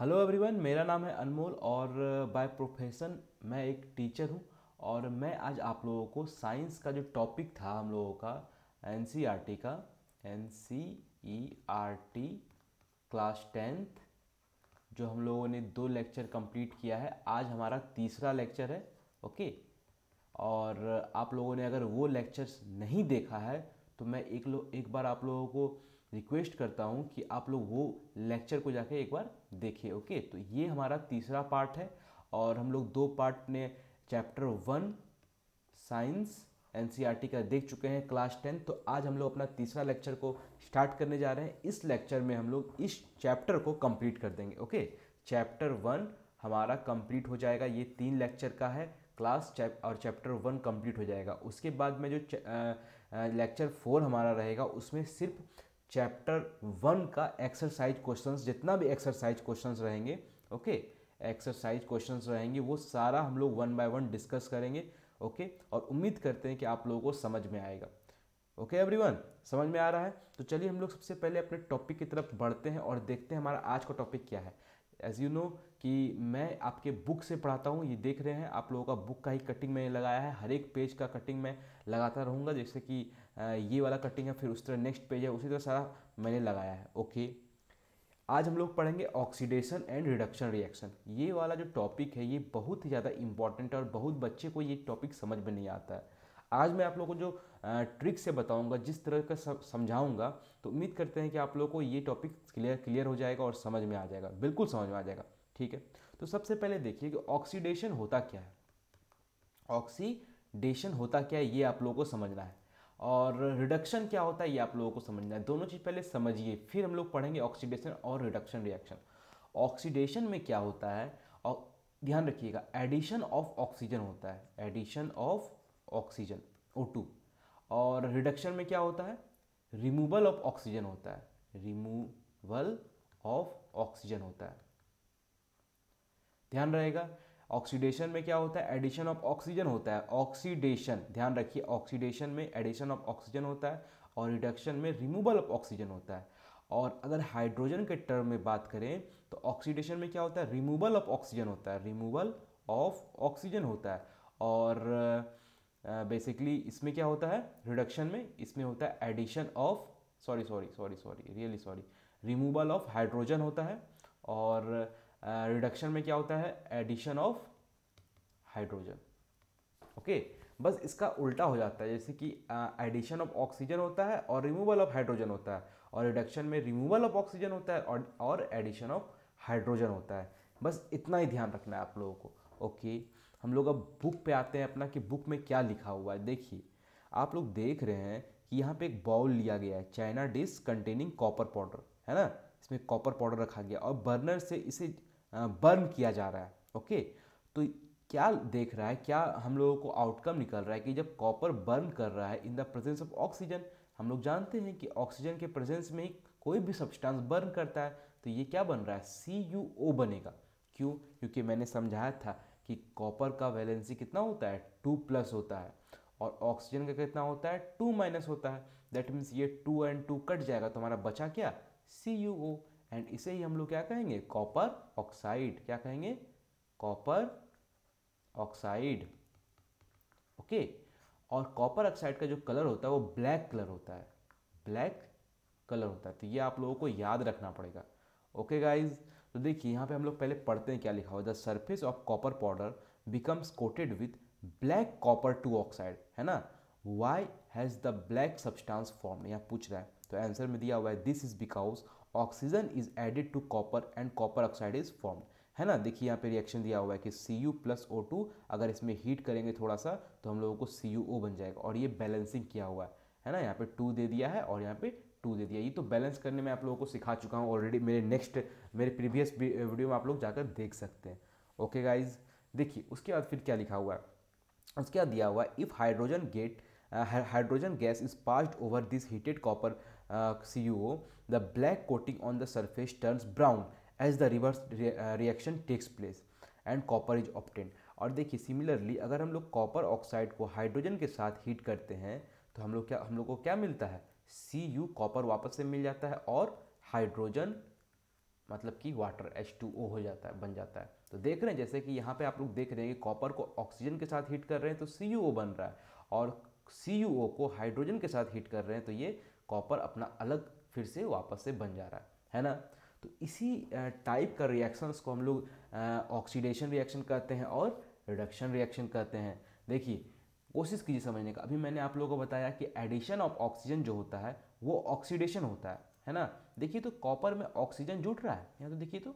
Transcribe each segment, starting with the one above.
Hello everyone मेरा नाम है अनमोल और बाय uh, प्रोफेशन मैं एक टीचर हूँ और मैं आज आप लोगों को साइंस का जो टॉपिक था हम लोगों का एन e का एन क्लास टेंथ जो हम लोगों ने दो लेक्चर कंप्लीट किया है आज हमारा तीसरा लेक्चर है ओके और uh, आप लोगों ने अगर वो लेक्चर्स नहीं देखा है तो मैं एक लो एक बार आप लोगों को रिक्वेस्ट करता हूँ कि आप लोग वो लेक्चर को जाके एक बार देखें ओके तो ये हमारा तीसरा पार्ट है और हम लोग दो पार्ट ने चैप्टर वन साइंस एन का देख चुके हैं क्लास टेन तो आज हम लोग अपना तीसरा लेक्चर को स्टार्ट करने जा रहे हैं इस लेक्चर में हम लोग इस चैप्टर को कंप्लीट कर देंगे ओके चैप्टर वन हमारा कंप्लीट हो जाएगा ये तीन लेक्चर का है क्लास चैप और चैप्टर वन कंप्लीट हो जाएगा उसके बाद में जो लेक्चर फोर हमारा रहेगा उसमें सिर्फ चैप्टर वन का एक्सरसाइज क्वेश्चंस जितना भी एक्सरसाइज क्वेश्चंस रहेंगे ओके एक्सरसाइज क्वेश्चंस रहेंगे वो सारा हम लोग वन बाय वन डिस्कस करेंगे ओके और उम्मीद करते हैं कि आप लोगों को समझ में आएगा ओके एवरीवन समझ में आ रहा है तो चलिए हम लोग सबसे पहले अपने टॉपिक की तरफ बढ़ते हैं और देखते हैं हमारा आज का टॉपिक क्या है एज यू नो कि मैं आपके बुक से पढ़ाता हूँ ये देख रहे हैं आप लोगों का बुक का ही कटिंग मैंने लगाया है हर एक पेज का कटिंग मैं लगाता रहूँगा जैसे कि ये वाला कटिंग है फिर उस तरह नेक्स्ट पेज है उसी तरह सारा मैंने लगाया है ओके आज हम लोग पढ़ेंगे ऑक्सीडेशन एंड रिडक्शन रिएक्शन ये वाला जो टॉपिक है ये बहुत ही ज़्यादा इंपॉर्टेंट है और बहुत बच्चे को ये टॉपिक समझ में नहीं आता है आज मैं आप लोगों को जो ट्रिक से बताऊंगा जिस तरह का समझाऊंगा तो उम्मीद करते हैं कि आप लोगों को ये टॉपिक क्लियर क्लियर हो जाएगा और समझ में आ जाएगा बिल्कुल समझ में आ जाएगा ठीक है तो सबसे पहले देखिए कि ऑक्सीडेशन होता क्या है ऑक्सीडेशन होता क्या है ये आप लोगों को समझना है और रिडक्शन क्या होता है ये आप लोगों को समझना है दोनों चीज़ पहले समझिए फिर हम लोग पढ़ेंगे ऑक्सीडेशन और रिडक्शन रिएक्शन ऑक्सीडेशन में क्या होता है और ध्यान रखिएगा एडिशन ऑफ ऑक्सीजन होता है एडिशन ऑफ ऑक्सीजन टू और रिडक्शन में क्या होता है रिमूवल ऑफ ऑक्सीजन होता है रिमूवल ऑफ ऑक्सीजन होता है ध्यान रहेगा ऑक्सीडेशन में क्या होता है एडिशन ऑफ ऑक्सीजन होता है ऑक्सीडेशन ध्यान रखिए ऑक्सीडेशन में एडिशन ऑफ ऑक्सीजन होता है और रिडक्शन में रिमूवल ऑफ ऑक्सीजन होता है और अगर हाइड्रोजन के टर्म में बात करें तो ऑक्सीडेशन में क्या होता है रिमूवल ऑफ ऑक्सीजन होता है रिमूवल ऑफ ऑक्सीजन होता है और बेसिकली uh, इसमें क्या होता है रिडक्शन में इसमें होता है addition of sorry sorry sorry sorry really sorry removal of hydrogen होता है और रिडक्शन में क्या होता है एडिशन ऑफ हाइड्रोजन ओके बस इसका उल्टा हो जाता है जैसे कि एडिशन ऑफ ऑक्सीजन होता है और रिमूवल ऑफ हाइड्रोजन होता है और रिडक्शन में रिमूवल ऑफ ऑक्सीजन होता है और एडिशन ऑफ हाइड्रोजन होता है बस इतना ही ध्यान रखना है आप लोगों को ओके हम लोग अब बुक पे आते हैं अपना कि बुक में क्या लिखा हुआ है देखिए आप लोग देख रहे हैं कि यहाँ पे एक बाउल लिया गया है china dish containing copper powder है ना इसमें कॉपर पाउडर रखा गया और बर्नर से इसे बर्न किया जा रहा है ओके तो क्या देख रहा है क्या हम लोगों को आउटकम निकल रहा है कि जब कॉपर बर्न कर रहा है in the presence of oxygen हम लोग जानते हैं कि ऑक्सीजन के प्रेजेंस में ही कोई भी सब्सटेंस बर्न करता है तो ये क्या बन रहा है सी यू ओ बनेगा क्यों क्योंकि मैंने समझाया था कि कॉपर का वैलेंसी कितना होता है टू प्लस होता है और ऑक्सीजन का कितना होता है टू माइनस होता है दैट मीन्स ये टू एंड टू कट जाएगा तो हमारा बचा क्या सी यू ओ एंड इसे ही हम लोग क्या कहेंगे कॉपर ऑक्साइड क्या कहेंगे कॉपर ऑक्साइड ओके और कॉपर ऑक्साइड का जो कलर होता है वो ब्लैक कलर होता है ब्लैक कलर होता है तो ये आप लोगों को याद रखना पड़ेगा ओके गाइज तो देखिए यहाँ पे हम लोग पहले पढ़ते हैं क्या लिखा हुआ the surface of copper powder becomes coated with black copper two oxide है ना why has the black substance form यहाँ पूछ रहा है तो आंसर में दिया हुआ है this is because oxygen is added to copper and copper oxide is form है ना देखिए यहाँ पे रिएक्शन दिया हुआ है कि C U plus O two अगर इसमें हीट करेंगे थोड़ा सा तो हम लोगों को सी यू ओ बन जाएगा और ये बैलेंसिंग किया हुआ है है ना यहाँ पे टू दे दिया है और यहाँ पे टू दे दिया ये तो बैलेंस करने में आप लोगों को सिखा चुका हूँ ऑलरेडी मेरे नेक्स्ट मेरे प्रीवियस वीडियो में आप लोग जाकर देख सकते हैं ओके गाइज देखिए उसके बाद फिर क्या लिखा हुआ है उसके बाद दिया हुआ है if hydrogen get hydrogen gas is passed over this heated copper C U O the black coating on the surface turns brown as the reverse re takes uh, reaction takes place and copper is obtained और देखिए similarly अगर हम लोग copper oxide को hydrogen के साथ heat करते हैं तो हम लोग क्या हम लोग को क्या मिलता है सी यू कॉपर वापस से मिल जाता है और हाइड्रोजन मतलब कि वाटर एच टू ओ हो जाता है बन जाता है तो देख रहे हैं जैसे कि यहाँ पे आप लोग देख रहे हैं कि कॉपर को ऑक्सीजन के साथ हीट कर रहे हैं तो सी यू ओ बन रहा है और सी यू ओ को हाइड्रोजन के साथ हीट कर रहे हैं तो ये कॉपर अपना अलग फिर से वापस से बन जा रहा है है ना तो इसी टाइप का रिएक्शंस को हम लोग ऑक्सीडेशन रिएक्शन कहते हैं और रिडक्शन रिएक्शन कहते हैं देखिए कोशिश कीजिए समझने का अभी मैंने आप लोगों को बताया कि एडिशन ऑफ ऑक्सीजन जो होता है वो ऑक्सीडेशन होता है है ना देखिए तो कॉपर में ऑक्सीजन जुट रहा है यहाँ तो देखिए तो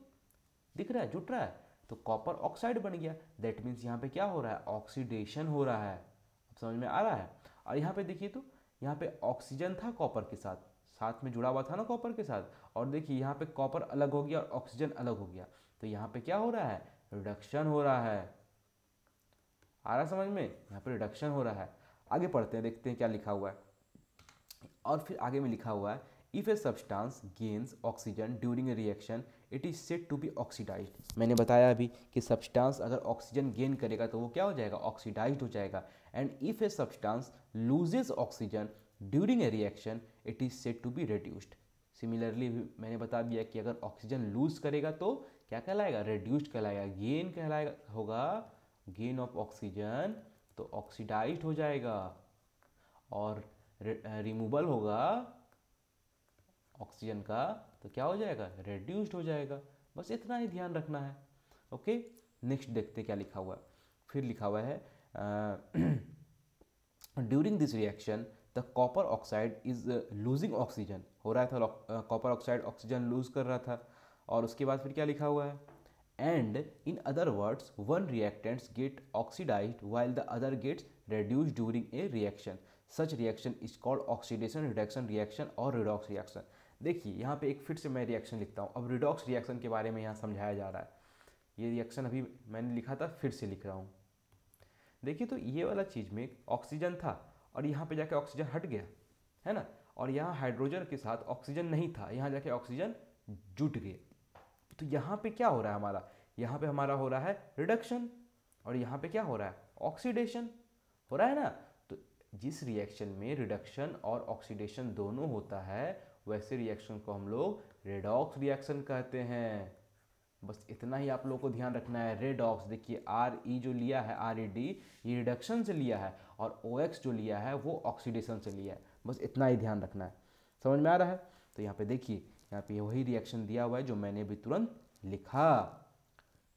दिख रहा है जुट रहा है तो कॉपर ऑक्साइड बन गया दैट मीन्स यहाँ पे क्या हो रहा है ऑक्सीडेशन हो रहा है समझ में आ रहा है और यहाँ पे देखिए तो यहाँ पे ऑक्सीजन था कॉपर के साथ साथ में जुड़ा हुआ था ना कॉपर के साथ और देखिए यहाँ पे कॉपर अलग हो गया और ऑक्सीजन अलग हो गया तो यहाँ पे क्या हो रहा है रिडक्शन हो रहा है आ रहा समझ में यहाँ पे रिडक्शन हो रहा है आगे पढ़ते हैं देखते हैं क्या लिखा हुआ है और फिर आगे में लिखा हुआ है if a substance gains oxygen during a reaction it is said to be oxidise मैंने बताया अभी कि सब्सटांस अगर ऑक्सीजन गेन करेगा तो वो क्या हो जाएगा ऑक्सीडाइज हो जाएगा and if a substance loses oxygen during a reaction it is said to be reduced similarly मैंने बता दिया कि अगर ऑक्सीजन लूज करेगा तो क्या कहलाएगा रिड्यूस्ड कहलाएगा गेन कहलाएगा होगा गेन ऑफ ऑक्सीजन तो ऑक्सीडाइज हो जाएगा और रिमूवल होगा ऑक्सीजन का तो क्या हो जाएगा रिड्यूस्ड हो जाएगा बस इतना ही ध्यान रखना है ओके नेक्स्ट देखते क्या लिखा हुआ है फिर लिखा हुआ है during this reaction the copper oxide is losing oxygen हो रहा था कॉपर ऑक्साइड ऑक्सीजन लूज कर रहा था और उसके बाद फिर क्या लिखा हुआ है and in other words one reactants get oxidise while the other gets reduced during a reaction such reaction is called oxidation reduction reaction और रिडॉक्स रिएक्शन देखिए यहाँ पे एक फिर से मैं रिएक्शन लिखता हूँ अब रिडॉक्स रिएक्शन के बारे में यहाँ समझाया जा रहा है ये रिएक्शन अभी मैंने लिखा था फिर से लिख रहा हूँ देखिए तो ये वाला चीज़ में ऑक्सीजन था और यहाँ पे जाके ऑक्सीजन हट गया है ना और यहाँ हाइड्रोजन के साथ ऑक्सीजन नहीं था यहाँ जाके ऑक्सीजन जुट गए तो यहाँ पे क्या हो रहा है हमारा यहाँ पे हमारा हो रहा है रिडक्शन और यहाँ पे क्या हो रहा है ऑक्सीडेशन हो रहा है ना तो जिस रिएक्शन में रिडक्शन और ऑक्सीडेशन दोनों होता है वैसे रिएक्शन को हम लोग रेडॉक्स रिएक्शन कहते हैं बस इतना ही आप लोगों को ध्यान रखना है रेडॉक्स देखिए आर ई e जो लिया है आर ई डी ये रिडक्शन से लिया है और ओ एक्स जो लिया है वो ऑक्सीडेशन से लिया है बस इतना ही ध्यान रखना है समझ में आ रहा है तो यहाँ पे देखिए यहाँ पे वही रिएक्शन दिया हुआ है जो मैंने भी तुरंत लिखा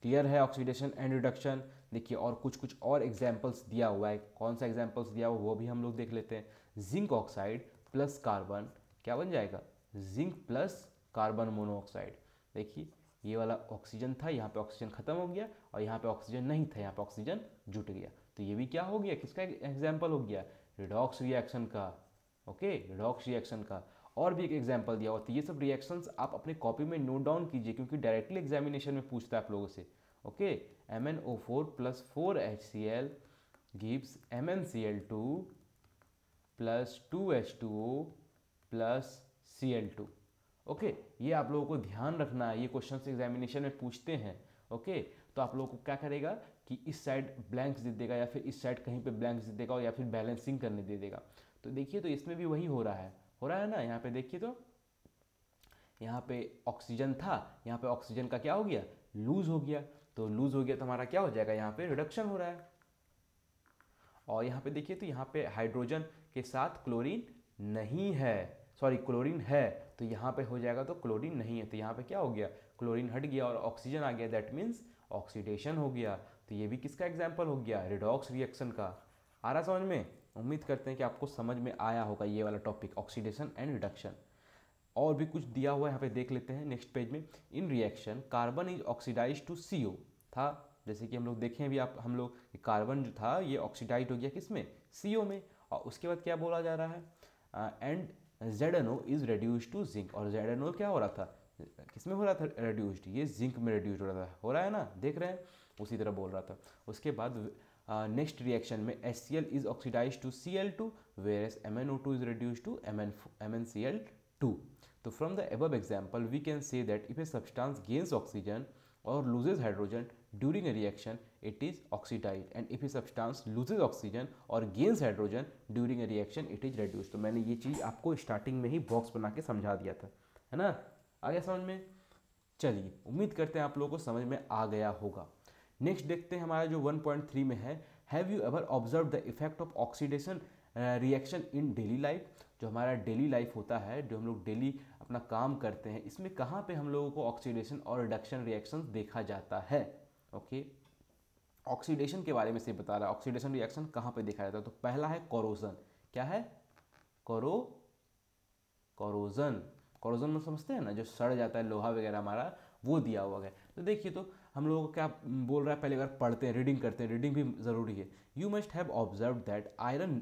क्लियर है ऑक्सीडेशन एंड रिडक्शन देखिए और कुछ कुछ और एग्जाम्पल्स दिया हुआ है कौन सा एग्जाम्पल्स दिया हुआ वो भी हम लोग देख लेते हैं जिंक ऑक्साइड प्लस कार्बन क्या बन जाएगा जिंक प्लस कार्बन मोनोऑक्साइड देखिए ये वाला ऑक्सीजन था यहाँ पे ऑक्सीजन खत्म हो गया और यहाँ पे ऑक्सीजन नहीं था यहाँ पे ऑक्सीजन जुट गया तो ये भी क्या हो गया किसका एग्जाम्पल हो गया रिडॉक्स रिएक्शन का ओके रिडॉक्स रिएक्शन का और भी एक एग्जाम्पल दिया होता तो है ये सब रिएक्शंस आप अपने कॉपी में नोट डाउन कीजिए क्योंकि डायरेक्टली एग्जामिनेशन में पूछता है आप लोगों से okay M N O four plus four H C L gives M N C L two plus two H two O plus C L two okay ये आप लोगों को ध्यान रखना है ये क्वेश्चन एग्जामिनेशन में पूछते हैं ओके तो आप लोगों को क्या करेगा कि इस साइड ब्लैंक्स दे देगा या फिर इस साइड कहीं पे ब्लैंक्स दे देगा या फिर बैलेंसिंग करने दे देगा तो देखिए तो इसमें भी वही हो रहा है हो रहा है ना यहाँ पे देखिए तो यहाँ पे ऑक्सीजन था यहाँ पे ऑक्सीजन का क्या हो गया लूज हो गया तो लूज हो गया तो हमारा क्या हो जाएगा यहाँ पे रिडक्शन हो रहा है और यहाँ पे देखिए तो यहाँ पे हाइड्रोजन के साथ क्लोरीन नहीं है सॉरी क्लोरीन है तो यहाँ पे हो जाएगा तो क्लोरीन नहीं है तो यहाँ पे क्या हो गया क्लोरीन हट गया और ऑक्सीजन आ गया दैट मीन्स ऑक्सीडेशन हो गया तो ये भी किसका एग्जाम्पल हो गया रिडॉक्स रिएक्शन का आ रहा समझ में उम्मीद करते हैं कि आपको समझ में आया होगा ये वाला टॉपिक ऑक्सीडेशन एंड रिडक्शन और भी कुछ दिया हुआ है यहाँ पे देख लेते हैं नेक्स्ट पेज में in reaction carbon is oxidise to C था जैसे कि हम लोग देखें अभी आप हम लोग कार्बन जो था ये ऑक्सीडाइज हो गया किस में सी में और उसके बाद क्या बोला जा रहा है and uh, Z N O is reduce to zinc और जेड एन ओ क्या हो रहा था किसमें हो रहा था रेड्यूस्ड ये जिंक में रेड्यूज हो रहा था हो रहा है ना देख रहे हैं उसी तरह बोल रहा था उसके बाद नेक्स्ट रिएक्शन में S C L is oxidise to C L two where S M N O two is reduce to M N M N C L two तो from the above example we can say that if a substance gains oxygen और loses hydrogen During a reaction, it is oxidized and if a substance loses oxygen और gains hydrogen during a reaction, it is reduced. तो मैंने ये चीज़ आपको starting में ही box बना के समझा दिया था है ना आ गया समझ में चलिए उम्मीद करते हैं आप लोगों को समझ में आ गया होगा नेक्स्ट देखते हैं हमारा जो 1.3 में है have you ever observe the effect of oxidation reaction in daily life जो हमारा डेली लाइफ होता है जो हम लोग डेली अपना काम करते हैं इसमें कहाँ पे हम लोगों को ऑक्सीडेशन और रिडक्शन रिएक्शन देखा जाता है ओके ऑक्सीडेशन के बारे में से बता रहा है ऑक्सीडेशन रिएक्शन कहाँ पे देखा जाता है तो पहला है कोरोजन क्या है करो कोरोजन कोरोजन में समझते हैं ना जो सड़ जाता है लोहा वगैरह हमारा वो दिया हुआ है तो देखिए तो हम लोगों को क्या बोल रहा है पहली बार पढ़ते हैं रीडिंग करते हैं रीडिंग भी ज़रूरी है you must have observe that iron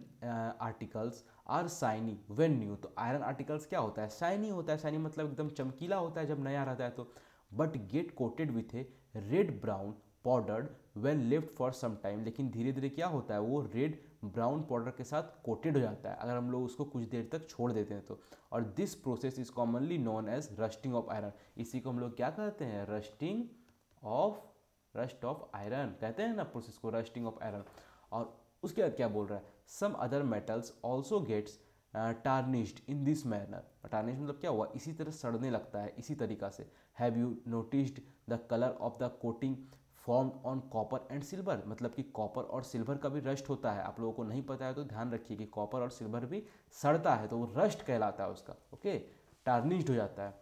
articles are shiny when new तो आयरन आर्टिकल्स क्या होता है साइनी होता है साइनी मतलब एकदम चमकीला होता है जब नया रहता है तो but get coated with a red brown powdered when left for some time लेकिन धीरे धीरे क्या होता है वो रेड ब्राउन पाउडर के साथ कोटेड हो जाता है अगर हम लोग उसको कुछ देर तक छोड़ देते हैं तो और this process is commonly known as rusting of iron इसी को हम लोग क्या कहते हैं rusting of rust of iron कहते हैं ना प्रोसेस को रस्टिंग ऑफ आयरन और उसके बाद क्या बोल रहा है some other metals also gets tarnished in this manner tarnish मतलब क्या हुआ इसी तरह सड़ने लगता है इसी तरीका से have you noticed the colour of the coating form on copper and silver मतलब कि कॉपर और सिल्वर का भी रस्ट होता है आप लोगों को नहीं पता है तो ध्यान रखिए कि कॉपर और सिल्वर भी सड़ता है तो वो रस्ट कहलाता है उसका ओके टार्निश्ड हो जाता है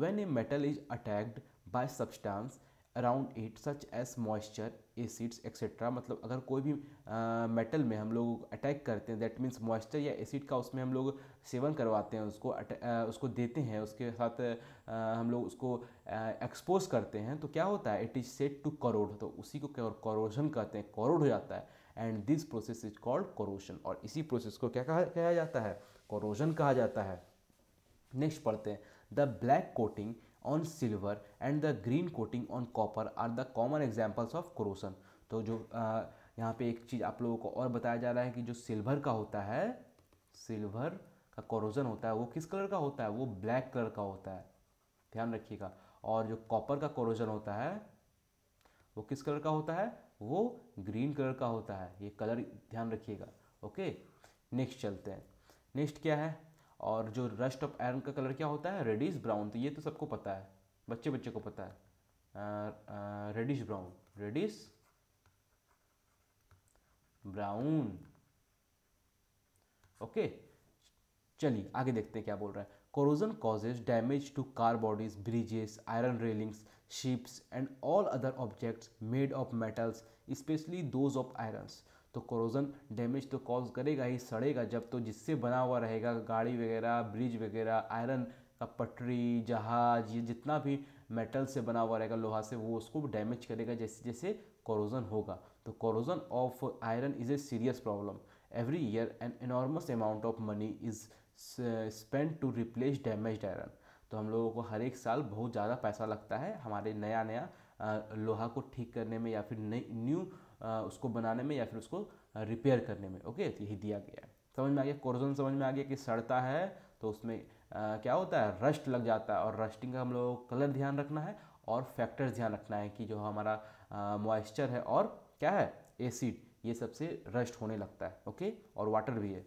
when a metal is attacked by substance around it such as moisture acids etcetera मतलब अगर कोई भी मेटल में हम लोग अटैक करते हैं दैट मीन्स मॉइस्चर या एसिड का उसमें हम लोग सेवन करवाते हैं उसको आ, उसको देते हैं उसके साथ आ, हम लोग उसको एक्सपोज करते हैं तो क्या होता है it is said to corrode तो उसी को करोजन कहते हैं करोड हो जाता है and this process is called corrosion और इसी प्रोसेस को क्या कहा कहा जाता है करोजन कहा जाता है नेक्स्ट पढ़ते हैं the black coating on silver and the green coating on copper are the common examples of corrosion तो जो आ, यहाँ पे एक चीज़ आप लोगों को और बताया जा रहा है कि जो सिल्वर का होता है सिल्वर का कोरोजन होता है वो किस कलर का होता है वो ब्लैक कलर का होता है ध्यान रखिएगा और जो कॉपर का कोरोजन होता है वो किस कलर का होता है वो ग्रीन कलर का होता है ये कलर ध्यान रखिएगा ओके नेक्स्ट चलते हैं नेक्स्ट क्या है और जो रेस्ट ऑफ आयरन का कलर क्या होता है रेडिश ब्राउन तो ये तो सबको पता है बच्चे बच्चे को पता है reddish brown reddish brown okay चलिए आगे देखते हैं क्या बोल रहा है corrosion causes damage to car bodies bridges iron railings ships and all other objects made of metals specially those of irons तो क्रोजन डैमेज तो कॉज करेगा ही सड़ेगा जब तो जिससे बना हुआ रहेगा गाड़ी वगैरह ब्रिज वगैरह आयरन का पटरी जहाज ये जितना भी मेटल से बना हुआ रहेगा लोहा से वो उसको डैमेज करेगा जैसे जैसे क्रोजन होगा तो corrosion of iron is a serious problem every year an enormous amount of money is spend to replace damage iron तो हम लोगों को हर एक साल बहुत ज़्यादा पैसा लगता है हमारे नया नया uh, लोहा को ठीक करने में या फिर नई न्यू उसको बनाने में या फिर उसको रिपेयर करने में ओके तो यही दिया गया है समझ में आ गया कोरोजन समझ में आ गया कि सड़ता है तो उसमें आ, क्या होता है रस्ट लग जाता है और रस्टिंग का हम लोगों कलर ध्यान रखना है और फैक्टर्स ध्यान रखना है कि जो हमारा मॉइस्चर है और क्या है एसिड ये सबसे रस्ट होने लगता है ओके और वाटर भी है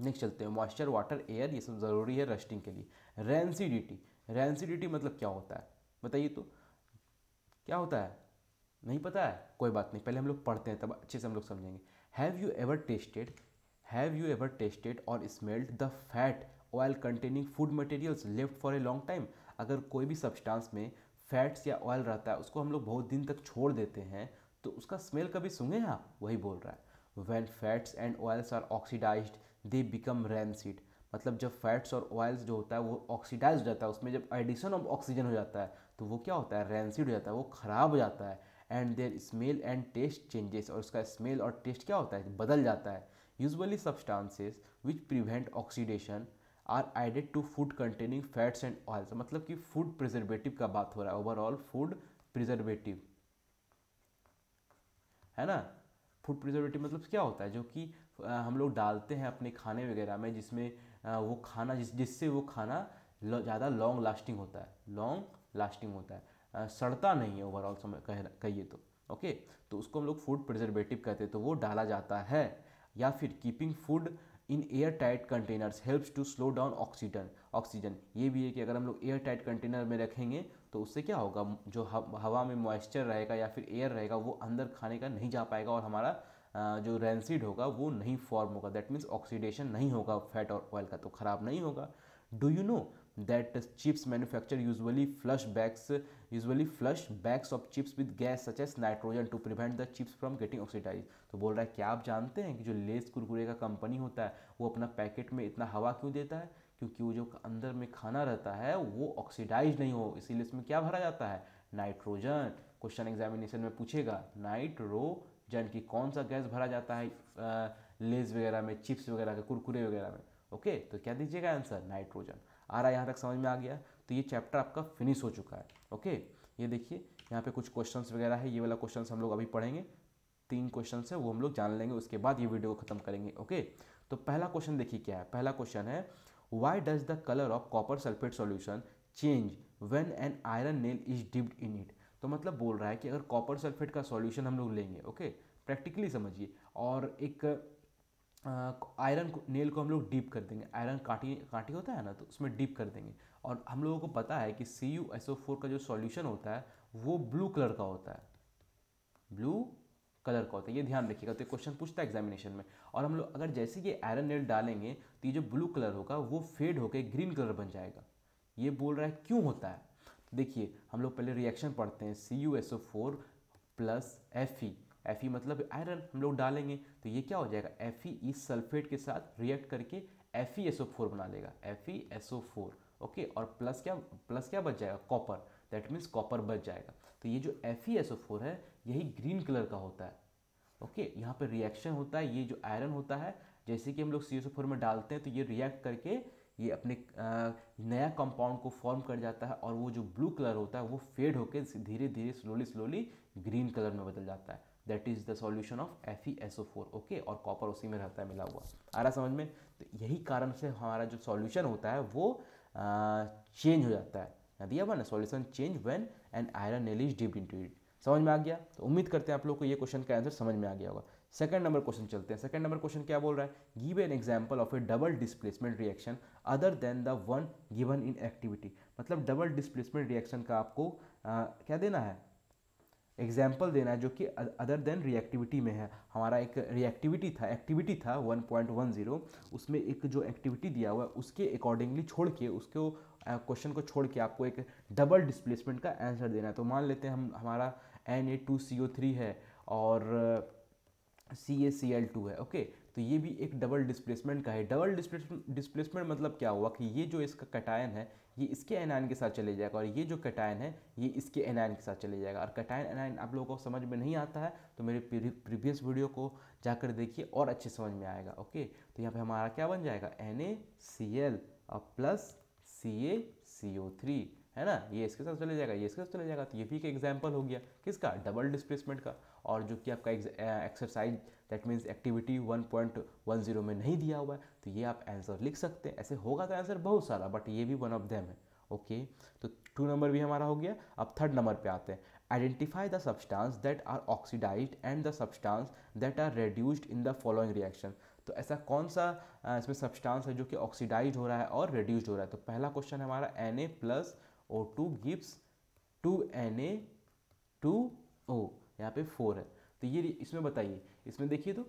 नेक्स्ट चलते हैं मॉइस्चर वाटर एयर ये सब ज़रूरी है रस्टिंग के लिए रेंसिडिटी रेंसिडिटी मतलब क्या होता है बताइए तो क्या होता है नहीं पता है कोई बात नहीं पहले हम लोग पढ़ते हैं तब अच्छे से हम लोग समझेंगे have you ever tasted have you ever tasted or smelled the fat oil containing food materials left for a long time अगर कोई भी सब्सटेंस में फैट्स या ऑयल रहता है उसको हम लोग बहुत दिन तक छोड़ देते हैं तो उसका स्मेल कभी हैं आप वही बोल रहा है when fats and oils are oxidise they become rancid मतलब जब फैट्स और ऑयल्स जो होता है वो ऑक्सीडाइज हो जाता है उसमें जब एडिशन ऑफ ऑक्सीजन हो जाता है तो वो क्या होता है रैनसीड हो जाता है वो ख़राब हो जाता है and their smell and taste changes और उसका स्मेल और टेस्ट क्या होता है बदल जाता है usually substances which prevent oxidation are added to food containing fats and oils मतलब कि फूड प्रिजर्वेटिव का बात हो रहा है ओवरऑल फूड प्रिजर्वेटिव है ना फूड प्रिजर्वेटिव मतलब क्या होता है जो कि हम लोग डालते हैं अपने खाने वगैरह में जिसमें वो खाना जिस जिससे वो खाना ज़्यादा लॉन्ग लास्टिंग होता है लॉन्ग लास्टिंग होता है सड़ता नहीं है ओवरऑल समय कहिए तो ओके तो उसको हम लोग फूड प्रिजर्वेटिव कहते हैं तो वो डाला जाता है या फिर keeping food in air tight containers helps to slow down oxygen oxygen ये भी है कि अगर हम लोग एयर टाइट कंटेनर में रखेंगे तो उससे क्या होगा जो हवा में मॉइस्चर रहेगा या फिर एयर रहेगा वो अंदर खाने का नहीं जा पाएगा और हमारा जो रेंसिड होगा वो नहीं फॉर्म होगा दैट मीन्स ऑक्सीडेशन नहीं होगा फैट और ऑयल का तो ख़राब नहीं होगा do you know that chips manufacture usually flush bags usually flush bags of chips with gas such as nitrogen to prevent the chips from getting oxidise तो बोल रहा है क्या आप जानते हैं कि जो लेस कुरकुरे का कंपनी होता है वो अपना पैकेट में इतना हवा क्यों देता है क्योंकि वो जो अंदर में खाना रहता है वो ऑक्सीडाइज नहीं हो इसीलिए इसमें क्या भरा जाता है नाइट्रोजन क्वेश्चन एग्जामिनेशन में पूछेगा नाइट्रोजन की कौन सा गैस भरा जाता है लेस वगैरह में चिप्स वगैरह के कुरकुरे वगैरह में ओके तो क्या दीजिएगा आंसर नाइट्रोजन आ रहा है यहाँ तक समझ में आ गया तो ये चैप्टर आपका फिनिश हो चुका है ओके ये देखिए यहाँ पे कुछ क्वेश्चंस वगैरह है ये वाला क्वेश्चंस हम लोग अभी पढ़ेंगे तीन क्वेश्चन है वो हम लोग जान लेंगे उसके बाद ये वीडियो खत्म करेंगे ओके तो पहला क्वेश्चन देखिए क्या है पहला क्वेश्चन है why does the colour of copper sulphate solution change when an iron nail is dipped in it तो मतलब बोल रहा है कि अगर कॉपर सल्फेट का सोल्यूशन हम लोग लेंगे ओके प्रैक्टिकली समझिए और एक आयरन नेल को हम लोग डीप कर देंगे आयरन काटी काटी होता है ना तो उसमें डीप कर देंगे और हम लोगों को पता है कि C U S O four का जो सॉल्यूशन होता है वो ब्लू कलर का होता है ब्लू कलर का होता है ये ध्यान रखिएगा तो क्वेश्चन पूछता है एग्जामिनेशन में और हम लोग अगर जैसे ये आयरन नेट डालेंगे तो ये जो ब्लू कलर होगा वो फेड होकर ग्रीन कलर बन जाएगा ये बोल रहा है क्यों होता है तो देखिए हम लोग पहले रिएक्शन पढ़ते हैं C U S O four plus F E F E मतलब आयरन हम लोग डालेंगे तो ये क्या हो जाएगा एफ ई इस सल्फेट के साथ रिएक्ट करके F E S O four बना लेगा F E S O four okay और प्लस क्या प्लस क्या बच जाएगा कॉपर दैट मीन्स कॉपर बच जाएगा तो ये जो एफ है यही ग्रीन कलर का होता है ओके okay, यहाँ पर रिएक्शन होता है ये जो आयरन होता है जैसे कि हम लोग सी में डालते हैं तो ये रिएक्ट करके ये अपने नया कंपाउंड को फॉर्म कर जाता है और वो जो ब्लू कलर होता है वो फेड होकर धीरे धीरे स्लोली स्लोली ग्रीन कलर में बदल जाता है that is the solution of F E S O four okay और कॉपर उसी में रहता है मिला हुआ आ रहा समझ में तो यही कारण से हमारा जो सॉल्यूशन होता है वो चेंज हो जाता है दिया हुआ ना solution change when an iron nail is dip into it समझ में आ गया तो उम्मीद करते हैं आप लोग को ये क्वेश्चन का आंसर समझ में आ गया होगा सेकंड नंबर क्वेश्चन चलते हैं सेकंड नंबर क्वेश्चन क्या बोल रहा है give an example of a double displacement reaction other than the one given in activity मतलब डबल डिस्प्लेसमेंट रिएक्शन का आपको आ, क्या देना है एग्जाम्पल देना है जो कि अदर देन रिएक्टिविटी में है हमारा एक रिएक्टिविटी था एक्टिविटी था 1.10 उसमें एक जो एक्टिविटी दिया हुआ है उसके अकॉर्डिंगली छोड़ के उसको क्वेश्चन को छोड़ के आपको एक डबल डिस्प्लेसमेंट का आंसर देना है तो मान लेते हैं हम हमारा N A two C O three है और C A C L two है ओके तो ये भी एक डबल डिस्प्लेसमेंट का है डबल डिस्प्लेसमेंट मतलब क्या हुआ कि ये जो इसका कटायन है ये इसके एनायन के साथ चले जाएगा और ये जो कटायन है ये इसके एनायन के साथ चले जाएगा और कटायन एनायन आप लोगों को समझ में नहीं आता है तो मेरे प्रीवियस वीडियो को जाकर देखिए और अच्छे समझ में आएगा ओके तो यहाँ पे हमारा क्या बन जाएगा एन ए सी एल और plus C A C O three है ना ये इसके साथ चले जाएगा ये इसके साथ चले जाएगा तो ये भी एक एग्जाम्पल हो गया किसका डबल डिस्प्लेसमेंट का और जो कि आपका एक्सरसाइज दैट मीन्स एक्टिविटी 1.10 में नहीं दिया हुआ है तो ये आप आंसर लिख सकते हैं ऐसे होगा तो आंसर बहुत सारा बट ये भी वन ऑफ देम है ओके तो टू नंबर भी हमारा हो गया अब थर्ड नंबर पे आते हैं identify the substance that are oxidise and the substance that are reduced in the following reaction तो ऐसा कौन सा इसमें सब्सटेंस है जो कि ऑक्सीडाइज हो रहा है और रेड्यूज हो रहा है तो पहला क्वेश्चन हमारा N A plus O two gives two N A two O यहाँ पे फोर है तो ये इसमें बताइए इसमें देखिए तो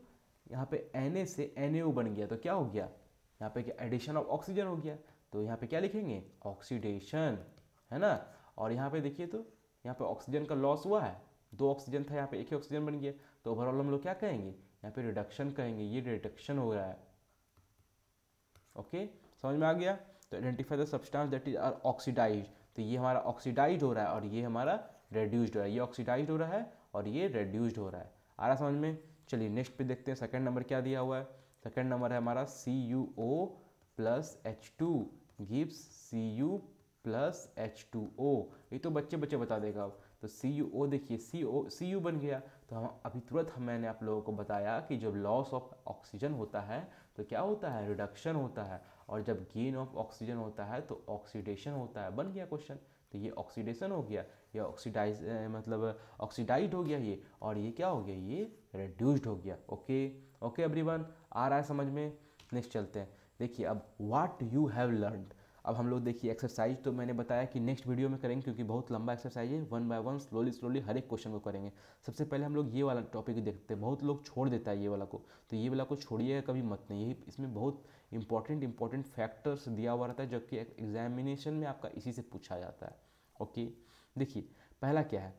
यहाँ पे एन से एन बन गया तो क्या हो गया यहाँ पे क्या एडिशन ऑफ ऑक्सीजन हो गया तो यहाँ पे क्या लिखेंगे ऑक्सीडेशन है ना और यहाँ पे देखिए तो यहाँ पे ऑक्सीजन का लॉस हुआ है दो ऑक्सीजन था यहाँ पे एक ही ऑक्सीजन बन गया तो ओवरऑल हम लोग क्या कहेंगे यहाँ पे रिडक्शन कहेंगे ये रिडक्शन हो रहा है ओके समझ में आ गया तो identify the substance that is are oxidise तो ये हमारा ऑक्सीडाइज हो रहा है और ये हमारा रेड्यूस्ड हो रहा है ये ऑक्सीडाइज हो रहा है और ये रेड्यूस्ड हो रहा है आ रहा समझ में चलिए नेक्स्ट पे देखते हैं सेकंड नंबर क्या दिया हुआ है सेकंड नंबर है हमारा C U O plus H two gives C U plus H two O ये तो बच्चे बच्चे बता देगा अब तो सी यू ओ देखिए सी ओ सी यू बन गया तो हम अभी तुरंत हम मैंने आप लोगों को बताया कि जब लॉस ऑफ ऑक्सीजन होता है तो क्या होता है रिडक्शन होता है और जब गेन ऑफ ऑक्सीजन होता है तो ऑक्सीडेशन होता है बन गया क्वेश्चन तो ये ऑक्सीडेशन हो गया ये ऑक्सीडाइज मतलब ऑक्सीडाइड हो गया ये और ये क्या हो गया ये रिड्यूस्ड हो गया ओके ओके एवरीवन आ रहा है समझ में नेक्स्ट चलते हैं देखिए अब वाट यू हैव लर्न अब हम लोग देखिए एक्सरसाइज तो मैंने बताया कि नेक्स्ट वीडियो में करेंगे क्योंकि बहुत लंबा एक्सरसाइज है one by one slowly slowly हर एक क्वेश्चन को करेंगे सबसे पहले हम लोग ये वाला टॉपिक देखते हैं बहुत लोग छोड़ देता है ये वाला को तो ये वाला को छोड़िएगा कभी मत नहीं यही इसमें बहुत इंपॉर्टेंट इंपॉर्टेंट फैक्टर्स दिया हुआ रहता है जबकि एग्जामिनेशन में आपका इसी से पूछा जाता है ओके देखिए पहला क्या है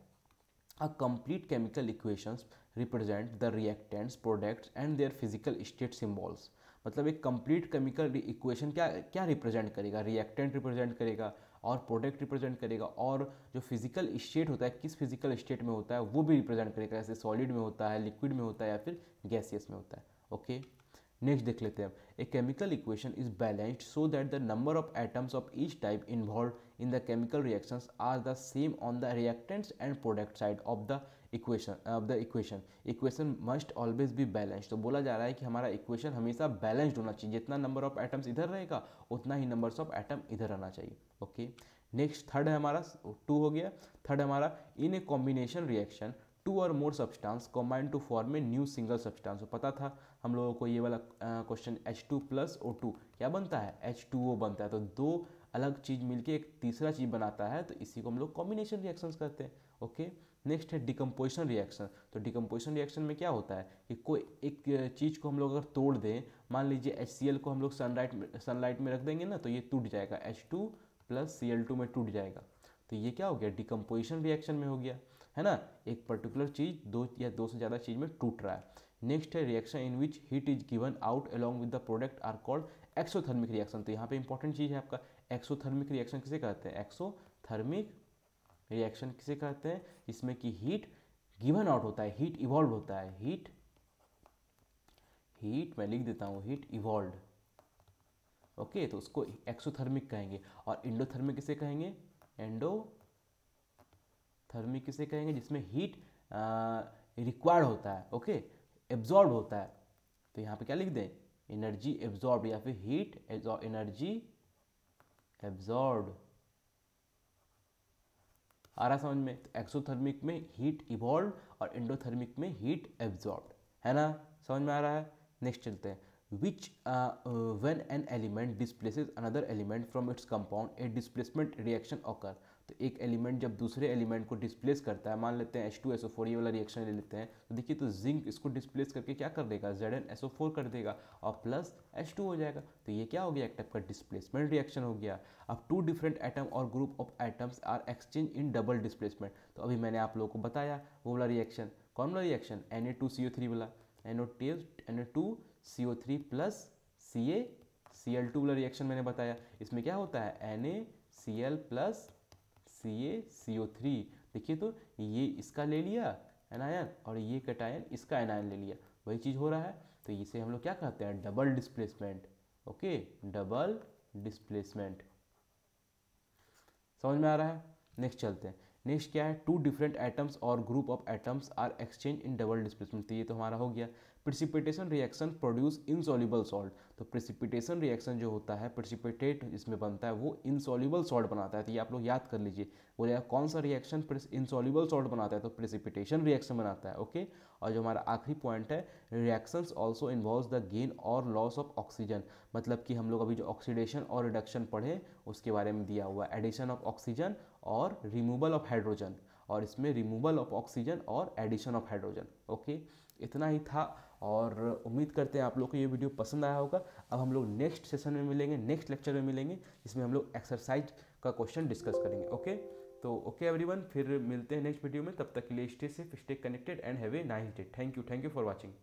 a complete chemical equations represent the reactants products and their physical state symbols मतलब एक कंप्लीट केमिकल इक्वेशन क्या क्या रिप्रेजेंट करेगा रिएक्टेंट रिप्रेजेंट करेगा और प्रोडक्ट रिप्रेजेंट करेगा और जो फिजिकल स्टेट होता है किस फिजिकल स्टेट में होता है वो भी रिप्रेजेंट करेगा जैसे सॉलिड में होता है लिक्विड में होता है या फिर गैसियस में होता है ओके okay? नेक्स्ट देख लेते हैं a chemical equation is balanced so that the number of atoms of each type involve in the chemical reactions are the same on the reactants and product side of the equation of the equation equation must always be balanced तो बोला जा रहा है कि हमारा equation हमेशा balanced होना चाहिए जितना नंबर ऑफ एटम्स इधर रहेगा उतना ही नंबर ऑफ एटम इधर रहना चाहिए ओके नेक्स्ट थर्ड है हमारा टू हो गया थर्ड हमारा in a combination reaction two or more substance combine to form a new single substance तो पता था हम लोगों को ये वाला question H two plus O two क्या बनता है एच टू ओ बनता है तो दो अलग चीज़ मिलके एक तीसरा चीज़ बनाता है तो इसी को हम लोग कॉम्बिनेशन रिएक्शंस करते हैं ओके नेक्स्ट है डिकम्पोजिशन रिएक्शन तो डिकम्पोजिशन रिएक्शन में क्या होता है कि कोई एक चीज़ को हम लोग अगर तोड़ दें मान लीजिए एच को हम लोग सनलाइट सनलाइट में रख देंगे ना तो ये टूट जाएगा H two plus C L two में टूट जाएगा तो ये क्या हो गया डिकम्पोजिशन रिएक्शन में हो गया है ना एक पर्टिकुलर चीज दो या दो से ज़्यादा चीज में टूट रहा है नेक्स्ट है reaction in which heat is given out along with the product are called exothermic reaction तो यहाँ पे इंपॉर्टेंट चीज़ है आपका एक्सोथर्मिक रिएक्शन किसे कहते हैं एक्सोथर्मिक रिएक्शन किसे कहते हैं इसमें कि हीट गिवन आउट होता है हीट इवॉल्व होता है हीट हीट मैं लिख देता हूँ हीट इवॉल्व ओके तो उसको एक्सोथर्मिक कहेंगे और इंडोथर्मिक किसे कहेंगे एंडो थर्मी किसे कहेंगे जिसमें हीट रिक्वायर्ड होता है ओके एब्जॉर्ब होता है तो यहाँ पे क्या लिख दें एनर्जी एब्जॉर्ब या फिर हीट एनर्जी एब्जॉर्ब आ रहा समझ में तो एक्सोथर्मिक में हीट इवॉल्व और इंडोथर्मिक में हीट एब्जॉर्ब है ना समझ में आ रहा है नेक्स्ट चलते हैं which uh, an element an another element from its compound a displacement reaction occur तो एक एलिमेंट जब दूसरे एलिमेंट को डिस्प्लेस करता है मान लेते हैं H two S O four ये वाला रिएक्शन ले लेते हैं तो देखिए तो जिंक इसको डिस्प्लेस करके क्या कर देगा Z N S O four कर देगा और प्लस एच टू हो जाएगा तो ये क्या हो गया एक टाइप का डिस्प्लेसमेंट रिएक्शन हो गया अब two different atom or group of atoms are exchange in double displacement तो अभी मैंने आप लोगों को बताया वो वाला रिएक्शन कौन वाला reaction N A two C O three वाला N O T N A two C O three plus C A C L two वाला रिएक्शन मैंने बताया इसमें क्या होता है N A C L plus C A C O three देखिए तो ये इसका ले लिया एनायन और ये कटायन इसका एनायन ले लिया वही चीज़ हो रहा है तो इसे हम लोग क्या कहते हैं double displacement okay double displacement समझ में आ रहा है नेक्स्ट चलते हैं नेक्स्ट क्या है two different atoms or group of atoms are exchange in double displacement तो ये तो हमारा हो गया precipitation reaction produce insoluble salt तो प्रिसिपिटेशन रिएक्शन जो होता है प्रिसिपिटेट इसमें बनता है वो इनसॉल्यूबल सॉल्ट बनाता है तो ये आप लोग याद कर लीजिए बोले कौन सा रिएक्शन इनसॉल्यूबल सॉल्ट बनाता है तो प्रिसिपिटेशन रिएक्शन बनाता है ओके और जो हमारा आखिरी पॉइंट है reactions also involve the gain or loss of oxygen मतलब कि हम लोग अभी जो ऑक्सीडेशन और रिडक्शन पढ़े उसके बारे में दिया हुआ addition of oxygen or removal of hydrogen और इसमें removal of oxygen or addition of hydrogen okay इतना ही था और उम्मीद करते हैं आप लोग को ये वीडियो पसंद आया होगा अब हम लोग नेक्स्ट सेशन में मिलेंगे नेक्स्ट लेक्चर में मिलेंगे जिसमें हम लोग एक्सरसाइज का क्वेश्चन डिस्कस करेंगे ओके तो ओके एवरीवन फिर मिलते हैं नेक्स्ट वीडियो में तब तक के लिए stay safe stay connected and have a nice day thank you thank you for watching